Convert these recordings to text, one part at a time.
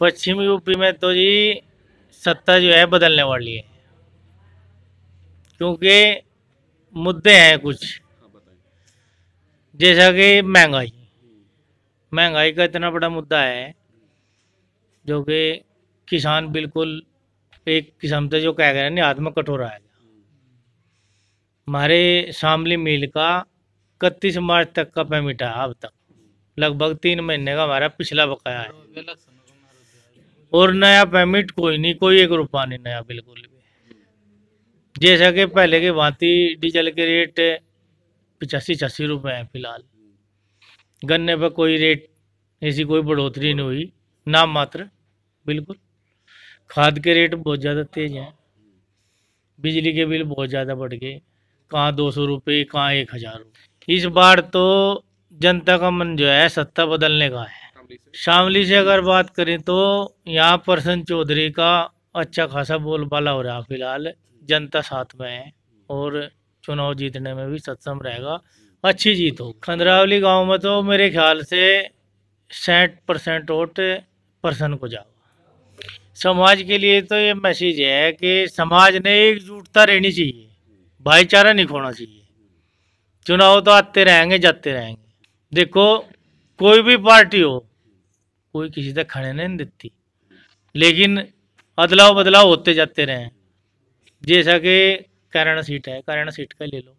पश्चिम UP में तो जी सत्ता जो है बदलने वाली है क्योंकि मुद्दे हैं कुछ हाँ, जैसा कि महंगाई महंगाई का इतना बड़ा मुद्दा है जो कि किसान बिल्कुल एक किस्म से जो कह गया नहीं हाथ में कटोरा है हमारे शामली मिल का इकतीस मार्च तक का पेमिट है अब तक लगभग तीन महीने का हमारा पिछला बकाया है तो और नया पेमेंट कोई नहीं कोई एक रुपया नहीं नया बिल्कुल भी जैसा कि पहले के भांति डीजल के रेट पचासी छियासी रुपये हैं फिलहाल गन्ने पर कोई रेट ऐसी कोई बढ़ोतरी नहीं हुई नाम मात्र बिल्कुल खाद के रेट बहुत ज़्यादा तेज हैं बिजली के बिल बहुत ज़्यादा बढ़ गए कहाँ दो सौ रुपये कहाँ एक हज़ार रुपये इस बार तो जनता का मन जो है सत्ता बदलने का है शामली से अगर बात करें तो यहाँ प्रसन्न चौधरी का अच्छा खासा बोलबाला हो रहा फिलहाल जनता साथ में है और चुनाव जीतने में भी सत्सम रहेगा अच्छी जीत हो खंदरावली गांव में तो मेरे ख्याल से साठ परसेंट वोट प्रसन्न को जाओ समाज के लिए तो ये मैसेज है कि समाज ने एकजुटता रहनी चाहिए भाईचारा नहीं खोना चाहिए चुनाव तो आते रहेंगे जाते रहेंगे देखो कोई भी पार्टी हो कोई किसी तक खड़े नहीं देती लेकिन अदलाव बदलाव होते जाते रहे जैसा कि करण सीट है करण सीट का ले लो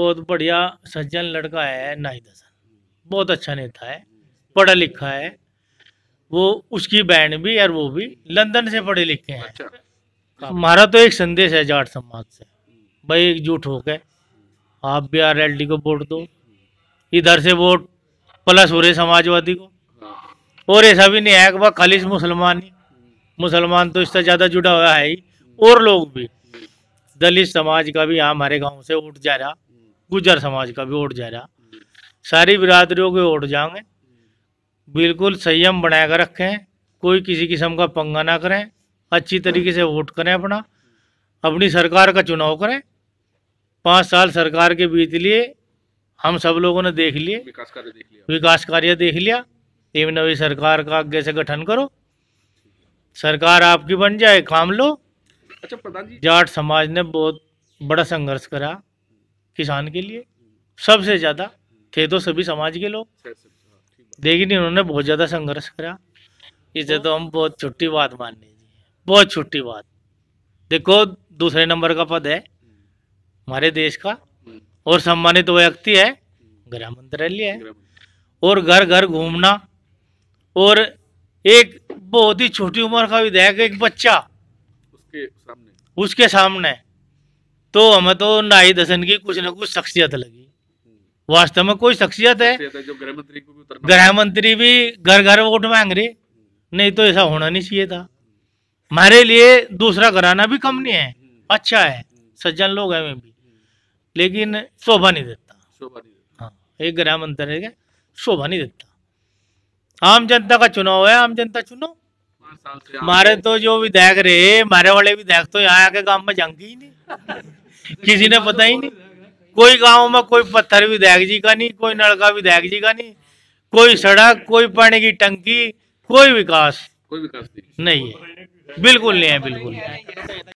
बहुत बढ़िया सज्जन लड़का है नाहिद हसन बहुत अच्छा नेता है पढ़ा लिखा है वो उसकी बहन भी और वो भी लंदन से पढ़े लिखे हैं अच्छा। हमारा तो एक संदेश है जाट समाज से भाई एकजुट होकर आप भी आर एल डी को वोट दो इधर से वोट प्लस हो रहे समाजवादी को और ऐसा भी नहीं है कि खालिश मुसलमान ही मुसलमान तो इससे ज़्यादा जुड़ा हुआ है ही और लोग भी दलित समाज का भी यहाँ हमारे गाँव से उठ जा रहा गुजर समाज का भी उठ जा रहा सारी बिरादरियों के उठ जाएंगे बिल्कुल संयम बना कर रखें कोई किसी किस्म का पंगा ना करें अच्छी तरीके से वोट करें अपना अपनी सरकार का चुनाव करें पाँच साल सरकार के बीत लिए हम सब लोगों ने देख लिए विकास कार्य देख लिया विकास कार्य देख लिया नवी सरकार का आगे से गठन करो सरकार आपकी बन जाए काम लो अच्छा प्रधान जी जाट समाज ने बहुत बड़ा संघर्ष करा किसान के लिए सबसे ज़्यादा थे तो सभी समाज के लोग हाँ, लेकिन इन्होंने बहुत ज़्यादा संघर्ष करा इसे तो हम बहुत छुट्टी बात मान लीजिए बहुत छुट्टी बात देखो दूसरे नंबर का पद है हमारे देश का हम्म। और सम्मानित व्यक्ति है गृह मंत्रालय है और घर घर घूमना और एक बहुत ही छोटी उम्र का विधायक एक बच्चा उसके सामने उसके सामने तो हमें तो नाई दसन की कुछ ना कुछ शख्सियत लगी हम्म। वास्तव में कोई शख्सियत है गृह मंत्री भी घर घर वोट मांग रही हम्म। नहीं तो ऐसा होना नहीं चाहिए था हमारे लिए दूसरा घराना भी कम नहीं है हम्म। अच्छा है सज्जन लोग है भी लेकिन शोभा नहीं देता हाँ एक गृह मंत्री शोभा नहीं देता आम जनता का चुनाव है आम जनता चुनो मारे तो जो भी देख रहे मारे वाले भी देख तो यहाँ आके गांव में जंग ही नहीं किसी ने पता ही नहीं कोई गांव में कोई पत्थर भी देख जी का नहीं कोई नलका भी देख जी का नहीं कोई सड़क कोई पानी की टंकी कोई विकास कोई विकास नहीं है बिल्कुल नहीं है बिल्कुल